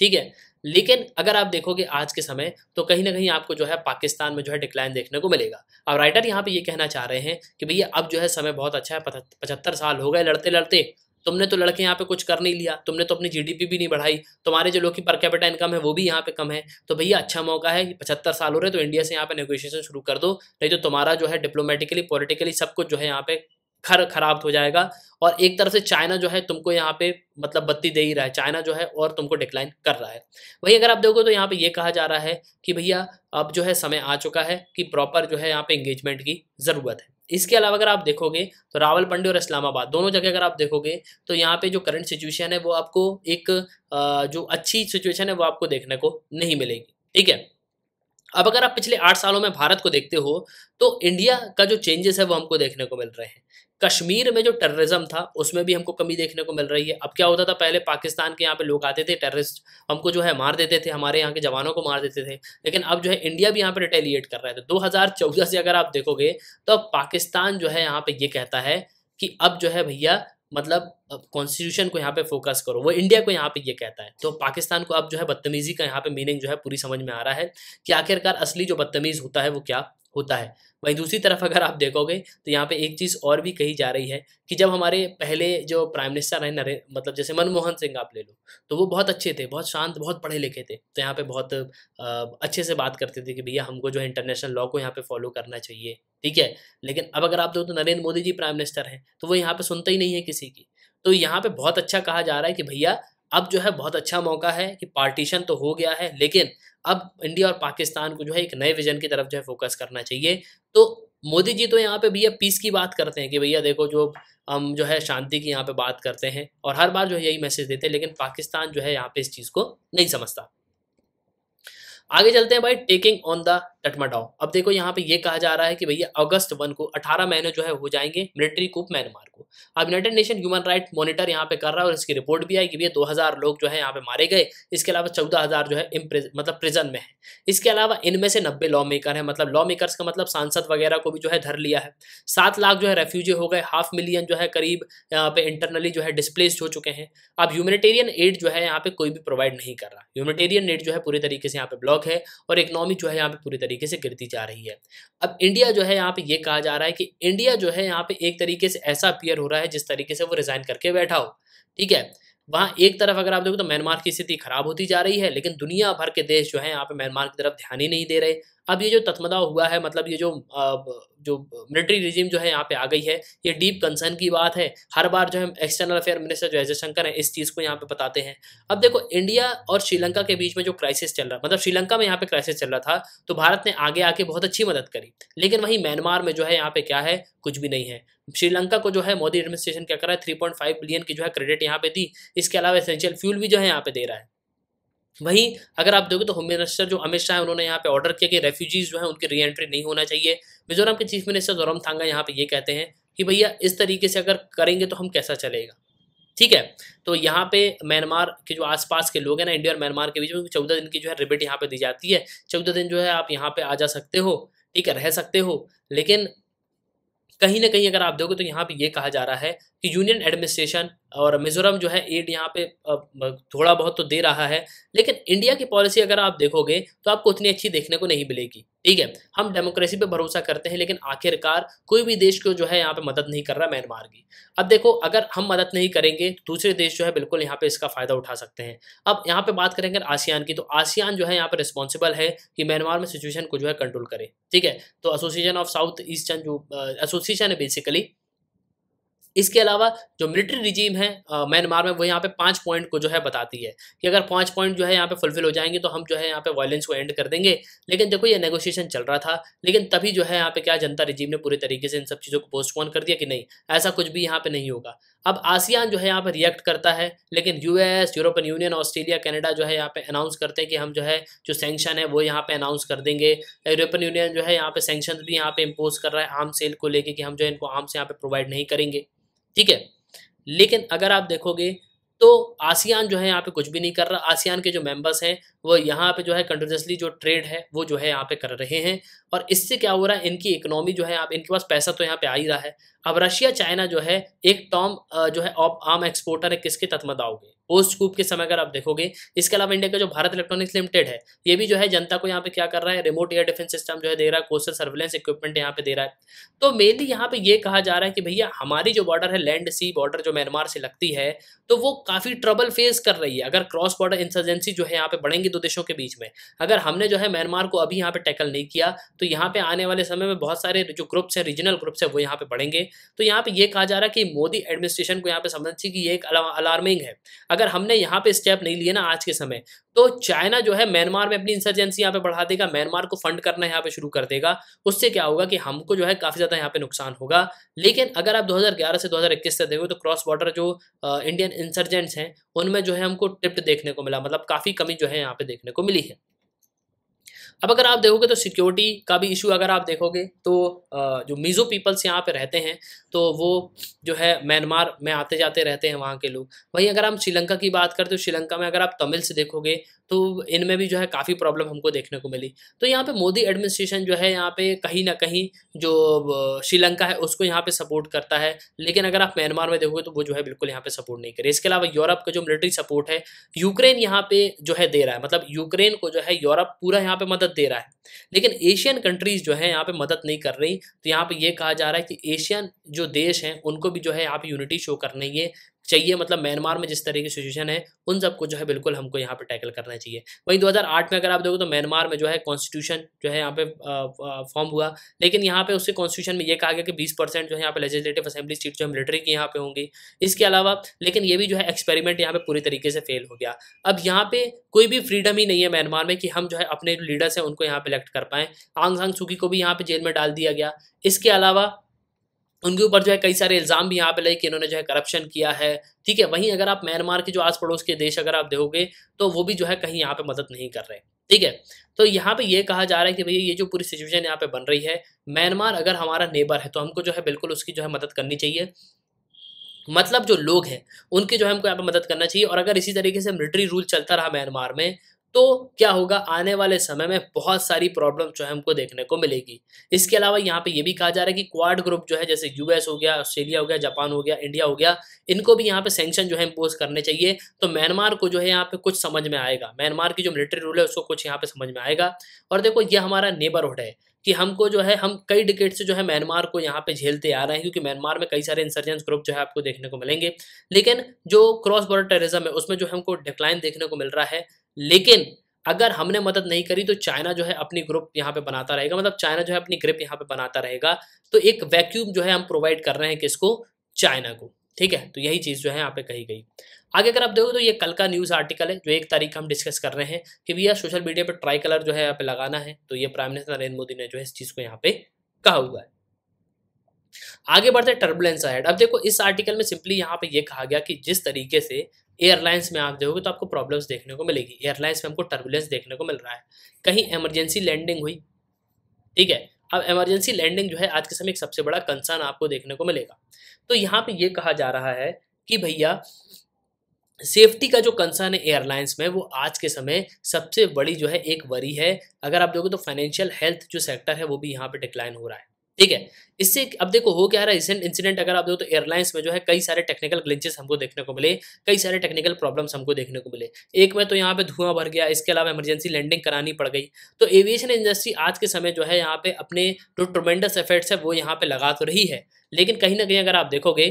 Speaker 1: ठीक है लेकिन अगर आप देखोगे आज के समय तो कहीं ना कहीं आपको जो है पाकिस्तान में जो है डिक्लाइन देखने को मिलेगा अब राइटर यहाँ पे ये कहना चाह रहे हैं कि भैया अब जो है समय बहुत अच्छा है पचहत्तर साल हो गए लड़ते लड़ते तुमने तो लड़के यहाँ पे कुछ कर नहीं लिया तुमने तो अपनी जीडीपी भी नहीं बढ़ाई तुम्हारे जो लोग की पर कैपिटा इनकम है वो भी यहाँ पे कम है तो भैया अच्छा मौका है पचहत्तर साल हो रहे तो इंडिया से यहाँ पे नेगोशिएशन शुरू कर दो नहीं तो तुम्हारा जो है डिप्लोमेटिकली पॉलिटिकली सब कुछ जो है यहाँ पे खर खराब हो जाएगा और एक तरफ से चाइना जो है तुमको यहाँ पे मतलब बत्ती दे ही रहा है चाइना जो है और तुमको डिक्लाइन कर रहा है वहीं अगर आप देखो तो यहाँ पे ये कहा जा रहा है कि भैया अब जो है समय आ चुका है कि प्रॉपर जो है यहाँ पे इंगेजमेंट की ज़रूरत है इसके अलावा अगर आप देखोगे तो रावल और इस्लामाबाद दोनों जगह अगर आप देखोगे तो यहाँ पे जो करंट सिचुएशन है वो आपको एक जो अच्छी सिचुएशन है वो आपको देखने को नहीं मिलेगी ठीक है अब अगर आप पिछले आठ सालों में भारत को देखते हो तो इंडिया का जो चेंजेस है वो हमको देखने को मिल रहे हैं कश्मीर में जो टेररिज्म था उसमें भी हमको कमी देखने को मिल रही है अब क्या होता था पहले पाकिस्तान के यहाँ पे लोग आते थे टेररिस्ट हमको जो है मार देते थे हमारे यहाँ के जवानों को मार देते थे लेकिन अब जो है इंडिया भी यहाँ पे रिटेलिएट कर रहा है तो हजार चौदह से अगर आप देखोगे तो अब पाकिस्तान जो है यहाँ पे ये कहता है कि अब जो है भैया मतलब कॉन्स्टिट्यूशन को यहाँ पे फोकस करो वो इंडिया को यहाँ पे ये कहता है तो पाकिस्तान को अब जो है बदतमीजी का यहाँ पे मीनिंग जो है पूरी समझ में आ रहा है कि आखिरकार असली जो बदतमीज़ होता है वो क्या होता है वहीं दूसरी तरफ अगर आप देखोगे तो यहाँ पे एक चीज़ और भी कही जा रही है कि जब हमारे पहले जो प्राइम मिनिस्टर हैं नरे मतलब जैसे मनमोहन सिंह आप ले लो तो वो बहुत अच्छे थे बहुत शांत बहुत पढ़े लिखे थे तो यहाँ पे बहुत अच्छे से बात करते थे कि भैया हमको जो है इंटरनेशनल लॉ को यहाँ पे फॉलो करना चाहिए ठीक है लेकिन अब अगर आप दो तो नरेंद्र मोदी जी प्राइम मिनिस्टर हैं तो वो यहाँ पर सुनते ही नहीं है किसी की तो यहाँ पर बहुत अच्छा कहा जा रहा है कि भैया अब जो है बहुत अच्छा मौका है कि पार्टीशन तो हो गया है लेकिन अब इंडिया और पाकिस्तान को जो है एक नए विजन की तरफ जो है फोकस करना चाहिए तो मोदी जी तो यहाँ पे भैया पीस की बात करते हैं कि भैया देखो जो हम जो है शांति की यहाँ पे बात करते हैं और हर बार जो है यही मैसेज देते हैं लेकिन पाकिस्तान जो है यहाँ पे इस चीज़ को नहीं समझता आगे चलते हैं भाई टेकिंग ऑन द टटमटाओ अब देखो यहाँ पे ये कहा जा रहा है कि भैया अगस्त वन को 18 महीने जो है हो जाएंगे मिलिट्री कूप म्यांमार को अब United Nation human right monitor यहाँ पे कर रहा है और इसकी रिपोर्ट भी आई कि भैया 2000 लोग जो है यहाँ पे मारे गए इसके अलावा 14000 जो है मतलब प्रिजन में है इसके अलावा इनमें से नब्बे लॉ मेकर है मतलब लॉ मेकर का मतलब सांसद वगैरह को भी जो है धर लिया है सात लाख जो है रेफ्यूजी हो गए हाफ मिलियन जो है करीब यहाँ पे इंटरनली जो है डिस्प्लेस्ड हो चुके हैं अब ह्यूमिटेरियन एड जो है यहाँ पे कोई भी प्रोवाइड नहीं कर रहा ह्यूमिटेरियन एड जो है पूरी तरीके से यहाँ पे ब्लॉक है और इकोनॉमी जो है यहाँ पे पूरी तरीके तरीके से गिरती जा रही है अब इंडिया जो है यहाँ पे ये कहा जा रहा है कि इंडिया जो है यहाँ पे एक तरीके से ऐसा अपियर हो रहा है जिस तरीके से वो रिजाइन करके बैठा हो ठीक है वहाँ एक तरफ अगर आप देखो तो म्यांमार की स्थिति खराब होती जा रही है लेकिन दुनिया भर के देश जो है यहाँ पे म्यांमार की तरफ ध्यान ही नहीं दे रहे अब ये जो तत्मदा हुआ है मतलब ये जो जो मिलिट्री रिजीम जो है यहाँ पे आ गई है ये डीप कंसर्न की बात है हर बार जो है एक्सटर्नल अफेयर मिनिस्टर जो जयशंकर हैं इस चीज़ को यहाँ पे बताते हैं अब देखो इंडिया और श्रीलंका के बीच में जो क्राइसिस चल रहा है मतलब श्रीलंका में यहाँ पे क्राइसिस चल रहा था तो भारत ने आगे आके बहुत अच्छी मदद करी लेकिन वहीं म्यांमार में जो है यहाँ पे क्या है कुछ भी नहीं है श्रीलंका को जो है मोदी एडमिनिस्ट्रेशन क्या कर रहा है थ्री बिलियन की जो है क्रेडिट यहाँ पे दी इसके अलावा एसेंशियल फ्यूल भी जो है यहाँ पे दे रहा है वहीं अगर आप देखो तो होम मिनिस्टर जो अमित शाह है उन्होंने यहाँ पे ऑर्डर किया कि रेफ्यूजीज़ जो है उनकी री एंट्री नहीं होना चाहिए मिजोरम के चीफ मिनिस्टर जोरम थांगा यहाँ पे ये कहते हैं कि भैया इस तरीके से अगर करेंगे तो हम कैसा चलेगा ठीक है तो यहाँ पे म्यांमार के जो आसपास के लोग हैं ना इंडिया और म्यांमार के बीच में चौदह दिन की जो है रिबिट यहाँ पे दी जाती है चौदह दिन जो है आप यहाँ पे आ जा सकते हो ठीक है रह सकते हो लेकिन कहीं ना कहीं अगर आप देखोगे तो यहाँ पे ये कहा जा रहा है कि यूनियन एडमिनिस्ट्रेशन और मिजोरम जो है एड यहाँ पे थोड़ा बहुत तो दे रहा है लेकिन इंडिया की पॉलिसी अगर आप देखोगे तो आपको उतनी अच्छी देखने को नहीं मिलेगी ठीक है हम डेमोक्रेसी पे भरोसा करते हैं लेकिन आखिरकार कोई भी देश को जो है यहाँ पे मदद नहीं कर रहा म्यांमार की अब देखो अगर हम मदद नहीं करेंगे तो दूसरे देश जो है बिल्कुल यहाँ पे इसका फ़ायदा उठा सकते हैं अब यहाँ पे बात करेंगे आसियान की तो आसियान जो है यहाँ पे रिस्पॉन्सिबल है कि म्यांमार में सिचुएशन को जो है कंट्रोल करे ठीक है तो एसोसिएशन ऑफ साउथ ईस्टर्न जो एसोसिएशन है बेसिकली इसके अलावा जो मिलिट्री रिजीम है म्यांमार में वो यहाँ पे पांच पॉइंट को जो है बताती है कि अगर पांच पॉइंट जो है यहाँ पे फुलफिल हो जाएंगे तो हम जो है यहाँ पे वायलेंस को एंड कर देंगे लेकिन देखो ये नेगोशिएशन चल रहा था लेकिन तभी जो है यहाँ पे क्या जनता रिजीम ने पूरे तरीके से इन सब चीज़ों को पोस्टपोन कर दिया कि नहीं ऐसा कुछ भी यहाँ पे नहीं होगा अब आसियान जो है यहाँ पर रिएक्ट करता है लेकिन US European Union Australia Canada जो है यहाँ पे अनाउंस करते हैं कि हम जो है जो सेंक्शन है वो यहाँ पे अनाउंस कर देंगे यूरोपियन यूनियन जो है यहाँ पे सेंक्शन भी यहाँ पे इम्पोज कर रहा है आम सेल को लेके कि हम जो है इनको आम से यहाँ पे प्रोवाइड नहीं करेंगे ठीक है लेकिन अगर आप देखोगे तो आसियान जो है यहाँ पे कुछ भी नहीं कर रहा आसियान के जो मेंबर्स हैं वो यहाँ पे जो है कंटिन्यूसली जो ट्रेड है वो जो है यहाँ पे कर रहे हैं और इससे क्या हो रहा है इनकी इकोनॉमी जो है आप इनके पास पैसा तो यहाँ पे आ ही रहा है अब रशिया चाइना जो है एक टॉम जो है आम एक्सपोर्टर है किसके तत्मदाओ के पोस्ट कूप के समय अगर आप देखोगे इसके अलावा इंडिया का जो भारत इलेक्ट्रॉनिक्स लिमिटेड है ये भी जो है जनता को यहाँ पे क्या कर रहा है रिमोट एयर डिफेंस सिस्टम जो है दे रहा है कोस्टल सर्विलेंस इक्विपमेंट यहाँ पे दे रहा है तो मेनली यहाँ पे ये कहा जा रहा है कि भैया हमारी जो बॉर्डर है लैंड सी बॉर्डर जो म्यांमार से लगती है तो वो काफ़ी ट्रबल फेस कर रही है अगर क्रॉस बॉर्डर इंसर्जेंसी जो है यहाँ पे बढ़ेंगी दो देशों के बीच में अगर हमने जो है म्यांमार को अभी यहाँ पे टैकल नहीं किया तो यहाँ पे आने वाले समय में बहुत सारे जो ग्रुप्स हैं रीजनल ग्रुप्स हैं वो यहाँ पे बढ़ेंगे तो यहाँ पे ये कहा जा रहा है कि मोदी एडमिनिस्ट्रेशन को यहाँ पे समझ कि ये एक अलार्मिंग है अगर हमने यहाँ पे स्टेप नहीं लिए ना आज के समय तो चाइना जो है म्यांमार में अपनी इंसर्जेंसी यहाँ पे बढ़ा देगा म्यांमार को फंड करना यहाँ पे शुरू कर देगा उससे क्या होगा कि हमको जो है काफ़ी ज़्यादा यहाँ पे नुकसान होगा लेकिन अगर आप 2011 से 2021 से देखो तो क्रॉस बॉर्डर जो इंडियन इंसर्जेंट्स हैं उनमें जो है हमको टिप्ट देखने को मिला मतलब काफ़ी कमी जो है यहाँ पे देखने को मिली है अब अगर आप देखोगे तो सिक्योरिटी का भी इशू अगर आप देखोगे तो जो मिज़ो पीपल्स यहाँ पे रहते हैं तो वो जो है म्यांमार में आते जाते रहते हैं वहाँ के लोग वहीं अगर हम श्रीलंका की बात करते हो श्रीलंका में अगर आप तमिल से देखोगे तो इनमें भी जो है काफ़ी प्रॉब्लम हमको देखने को मिली तो यहाँ पे मोदी एडमिनिस्ट्रेशन जो है यहाँ पे कहीं ना कहीं जो श्रीलंका है उसको यहाँ पे सपोर्ट करता है लेकिन अगर आप म्यांमार में देखोगे तो वो जो है बिल्कुल यहाँ पे सपोर्ट नहीं करे इसके अलावा यूरोप का जो मिलिट्री सपोर्ट है यूक्रेन यहाँ पे जो है दे रहा है मतलब यूक्रेन को जो है यूरोप पूरा यहाँ पे मदद दे रहा है लेकिन एशियन कंट्रीज जो है यहाँ पे मदद नहीं कर रही तो यहाँ पे ये कहा जा रहा है कि एशियन जो देश हैं उनको भी जो है यहाँ पे यूनिटी शो करनी है चाहिए मतलब म्यांमार में जिस तरह की सिचुएशन है उन सबको जो है बिल्कुल हमको यहाँ पर टैकल करना चाहिए वहीं 2008 में अगर आप देखो तो म्यांमार में जो है कॉन्स्टिट्यूशन जो है यहाँ पे फॉर्म हुआ लेकिन यहाँ पे उसके कॉन्स्टिट्यूशन में ये कहा गया कि बीस परसेंट जो है यहाँ पे लेजिस्लेटिव असेंबली सीट जो है मिलिट्री की यहाँ पे होंगी इसके अलावा लेकिन ये भी जो है एक्सपेरिमेंट यहाँ पे पूरी तरीके से फेल हो गया अब यहाँ पे कोई भी फ्रीडम ही नहीं है म्यांमार में कि हम जो है अपने लीडर्स हैं उनको यहाँ पे इलेक्ट कर पाएं आंग सांग सुखी को भी यहाँ पे जेल में डाल दिया गया इसके अलावा उनके ऊपर जो है कई सारे इल्ज़ाम भी यहाँ पे लगे कि इन्होंने जो है करप्शन किया है ठीक है वहीं अगर आप म्यांमार के जो आस पड़ोस के देश अगर आप देखोगे तो वो भी जो है कहीं यहाँ पे मदद नहीं कर रहे ठीक है तो यहाँ पे ये कहा जा रहा है कि भैया ये जो पूरी सिचुएशन यहाँ पे बन रही है म्यांमार अगर हमारा नेबर है तो हमको जो है बिल्कुल उसकी जो है मदद करनी चाहिए मतलब जो लोग हैं उनकी जो है हमको यहाँ पे मदद करना चाहिए और अगर इसी तरीके से मिलिट्री रूल चलता रहा म्यांमार में तो क्या होगा आने वाले समय में बहुत सारी प्रॉब्लम जो है हमको देखने को मिलेगी इसके अलावा यहाँ पे ये भी कहा जा रहा है कि क्वाड ग्रुप जो है जैसे यूएस हो गया ऑस्ट्रेलिया हो गया जापान हो गया इंडिया हो गया इनको भी यहाँ पे सेंक्शन जो है इम्पोज करने चाहिए तो म्यांमार को जो है यहाँ पे कुछ समझ में आएगा म्यांमार की जो मिलिट्री रूल है उसको कुछ यहाँ पे समझ में आएगा और देखो ये हमारा नेबरहुड है कि हमको जो है हम कई डिकेट से जो है म्यांमार को यहाँ पे झेलते आ रहे हैं क्योंकि म्यांमार में कई सारे इंसर्जेंस ग्रुप जो है आपको देखने को मिलेंगे लेकिन जो क्रॉस बॉर्डर टेररिज्म है उसमें जो हमको डिक्लाइन देखने को मिल रहा है लेकिन अगर हमने मदद नहीं करी तो चाइना जो है अपनी ग्रुप यहाँ पे बनाता रहेगा मतलब चाइना जो है अपनी ग्रिप यहाँ पे बनाता रहेगा तो एक वैक्यूम जो है हम प्रोवाइड कर रहे हैं किसको चाइना को ठीक है तो यही चीज़ जो है यहाँ पे कही गई आगे अगर आप देखो तो ये कल का न्यूज़ आर्टिकल है जो एक तारीख हम डिस्कस कर रहे हैं कि भैया सोशल मीडिया पर ट्राई कलर जो है यहाँ पे लगाना है तो ये प्राइम मिनिस्टर नरेंद्र मोदी ने जो है इस चीज़ को यहाँ पे कहा हुआ है आगे बढ़ते टर्बुलेंस अब देखो इस आर्टिकल में सिंपली यहाँ पे ये कहा गया कि जिस तरीके से एयरलाइंस में आप देखोगे तो आपको प्रॉब्लम्स देखने को मिलेगी एयरलाइंस में हमको टर्बुलेंस देखने को मिल रहा है कहीं एमरजेंसी लैंडिंग हुई ठीक है अब एमरजेंसी लैंडिंग जो है आज के समय एक सबसे बड़ा कंसर्न आपको देखने को मिलेगा तो यहाँ पे ये कहा जा रहा है कि भैया सेफ्टी का जो कंसर्न है एयरलाइंस में वो आज के समय सबसे बड़ी जो है एक वरी है अगर आप देखो तो फाइनेंशियल हेल्थ जो सेक्टर है वो भी यहाँ पे डिक्लाइन हो रहा है ठीक है इससे अब देखो हो क्या रहा है रिसेंट इंसिडेंट अगर आप देखो तो एयरलाइंस में जो है कई सारे टेक्निकल ग्लिचेस हमको देखने को मिले कई सारे टेक्निकल प्रॉब्लम्स हमको देखने को मिले एक में तो यहाँ पे धुआं भर गया इसके अलावा इमरजेंसी लैंडिंग करानी पड़ गई तो एविएशन इंडस्ट्री आज के समय जो है यहाँ पे अपने जो ट्रोमेंडस एफर्ट्स है वो यहाँ पे लगा तो रही है लेकिन कहीं ना कहीं अगर आप देखोगे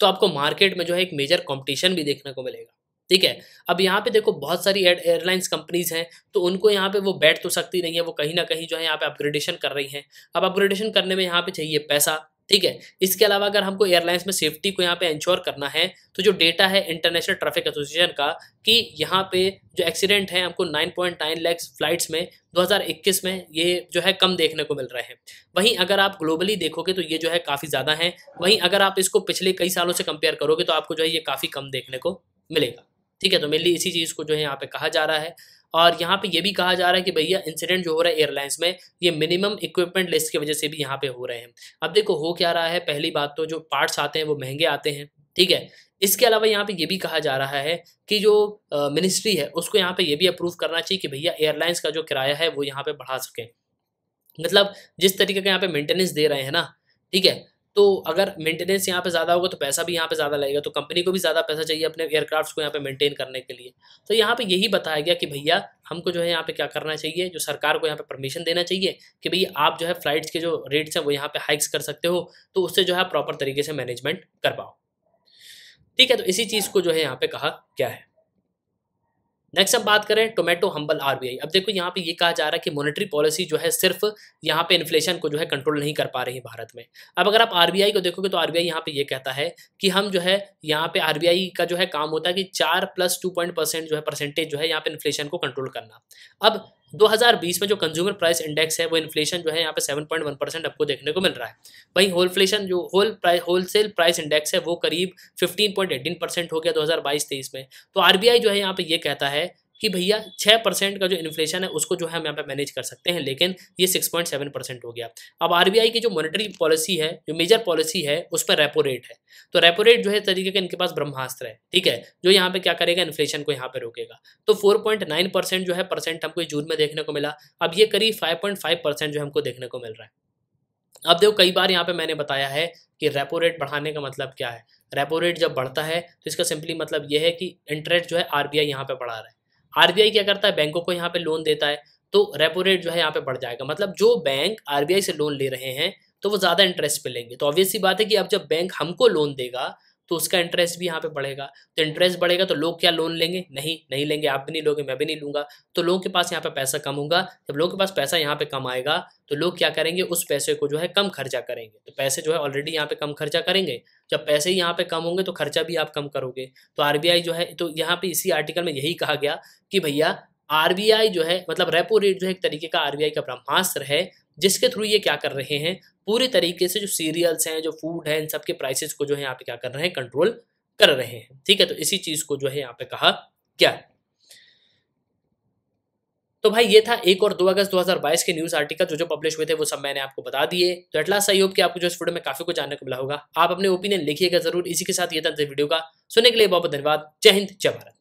Speaker 1: तो आपको मार्केट में जो है एक मेजर कॉम्पिटिशन भी देखने को मिलेगा ठीक है अब यहाँ पे देखो बहुत सारी एयरलाइंस कंपनीज हैं तो उनको यहाँ पे वो बैठ तो सकती नहीं है वो कहीं ना कहीं जो है यहाँ पे अपग्रेडेशन कर रही हैं अब अपग्रेडेशन करने में यहाँ पे चाहिए पैसा ठीक है इसके अलावा अगर हमको एयरलाइंस में सेफ्टी को यहाँ पे इंश्योर करना है तो जो डेटा है इंटरनेशनल ट्रैफिक एसोसिएशन का कि यहाँ पे जो एक्सीडेंट है हमको 9.9 लैक्स फ्लाइट्स में 2021 में ये जो है कम देखने को मिल रहे हैं वहीं अगर आप ग्लोबली देखोगे तो ये जो है काफ़ी ज़्यादा है वहीं अगर आप इसको पिछले कई सालों से कंपेयर करोगे तो आपको जो है ये काफ़ी कम देखने को मिलेगा ठीक है तो मेनली इसी चीज़ को जो है यहाँ पे कहा जा रहा है और यहाँ पे ये भी कहा जा रहा है कि भैया इंसिडेंट जो हो रहा है एयरलाइंस में ये मिनिमम इक्विपमेंट लिस्ट की वजह से भी यहाँ पे हो रहे हैं अब देखो हो क्या रहा है पहली बात तो जो पार्ट्स आते हैं वो महंगे आते हैं ठीक है इसके अलावा यहाँ पे ये भी कहा जा रहा है कि जो मिनिस्ट्री है उसको यहाँ पे ये भी अप्रूव करना चाहिए कि भैया एयरलाइंस का जो किराया है वो यहाँ पे बढ़ा सकें मतलब जिस तरीके का यहाँ पे मेंटेनेंस दे रहे हैं ना ठीक है तो अगर मेंटेनेंस यहाँ पे ज़्यादा होगा तो पैसा भी यहाँ पे ज़्यादा लगेगा तो कंपनी को भी ज़्यादा पैसा चाहिए अपने एयरक्राफ्ट को यहाँ पे मेंटेन करने के लिए तो यहाँ पे यही बताया गया कि भैया हमको जो है यहाँ पे क्या करना चाहिए जो सरकार को यहाँ पे परमिशन देना चाहिए कि भैया आप जो है फ्लाइट्स के जो रेट्स हैं वो यहाँ पर हाइक्स कर सकते हो तो उससे जो है प्रॉपर तरीके से मैनेजमेंट कर पाओ ठीक है तो इसी चीज़ को जो है यहाँ पर कहा क्या है नेक्स्ट हम बात करें टोमेटो हम्बल आरबीआई अब देखो यहाँ पे ये कहा जा रहा है कि मॉनेटरी पॉलिसी जो है सिर्फ यहाँ पे इन्फ्लेशन को जो है कंट्रोल नहीं कर पा रही है भारत में अब अगर आप आरबीआई को देखोगे तो आरबीआई यहाँ पे ये कहता है कि हम जो है यहाँ पे आरबीआई का जो है काम होता है कि चार प्लस टू पॉइंट परसेंट जो है परसेंटेज जो है यहाँ पे इन्फ्लेशन को कंट्रोल करना अब 2020 में जो कंज्यूमर प्राइस इंडेक्स है वो इन्फ्लेशन जो है यहाँ पे 7.1 परसेंट आपको देखने को मिल रहा है वहीं होलफ्लेशन जो whole price wholesale price index है वो करीब 15.18 परसेंट हो गया 2022-23 में तो आरबीआई जो है यहाँ पे ये कहता है कि भैया छः परसेंट का जो इन्फ्लेशन है उसको जो है हम यहाँ पे मैनेज कर सकते हैं लेकिन ये सिक्स पॉइंट सेवन परसेंट हो गया अब आरबीआई की जो मॉनेटरी पॉलिसी है जो मेजर पॉलिसी है उस पर रेपो रेट है तो रेपो रेट जो है तरीके का इनके पास ब्रह्मास्त्र है ठीक है जो यहाँ पे क्या करेगा इन्फ्लेशन को यहाँ पे रोकेगा तो फोर पॉइंट नाइन परसेंट जो है परसेंट हमको जून में देखने को मिला अब ये करीब फाइव पॉइंट फाइव परसेंट जो हमको देखने को मिल रहा है अब देखो कई बार यहाँ पे मैंने बताया है कि रेपो रेट बढ़ाने का मतलब क्या है रेपो रेट जब बढ़ता है तो इसका सिंपली मतलब यह है कि इंटरेस्ट जो है आर यहाँ पे बढ़ा रहा है आरबीआई क्या करता है बैंकों को यहाँ पे लोन देता है तो रेपो रेट जो है यहाँ पे बढ़ जाएगा मतलब जो बैंक आरबीआई से लोन ले रहे हैं तो वो ज़्यादा इंटरेस्ट पे लेंगे तो ऑब्वियस बात है कि अब जब बैंक हमको लोन देगा तो उसका इंटरेस्ट भी यहाँ पे बढ़ेगा तो इंटरेस्ट बढ़ेगा तो लोग क्या लोन लेंगे नहीं नहीं लेंगे आप भी नहीं लोगे मैं भी नहीं लूंगा तो लोगों के पास यहाँ पे पैसा कम होगा जब लोगों के पास पैसा यहाँ पे कम आएगा तो लोग क्या करेंगे उस पैसे को जो है कम खर्चा करेंगे तो पैसे जो है ऑलरेडी यहाँ पे कम खर्चा करेंगे जब पैसे यहाँ पे कम होंगे तो खर्चा भी आप कम करोगे तो आर जो है तो यहाँ पे इसी आर्टिकल में यही कहा गया कि भैया आर जो है मतलब रेपो रेट जो है एक तरीके का आर का ब्रह्मास्त्र है जिसके थ्रू ये क्या कर रहे हैं पूरी तरीके से जो सीरियल्स हैं जो फूड है इन सबके प्राइसेस को जो है यहाँ पे क्या कर रहे हैं कंट्रोल कर रहे हैं ठीक है तो इसी चीज को जो है यहाँ पे कहा क्या तो भाई ये था एक और दो अगस्त 2022 के न्यूज आर्टिकल जो जो पब्लिश हुए थे वो सब मैंने आपको बता दिए तो एट सही हो कि आपको जो इस वीडियो में काफी कुछ जानने को मिला होगा आप अपने ओपिनियन लिखिएगा जरूर इसी के साथ ये था वीडियो का सुनने के लिए बहुत बहुत धन्यवाद जय हिंद जय भारत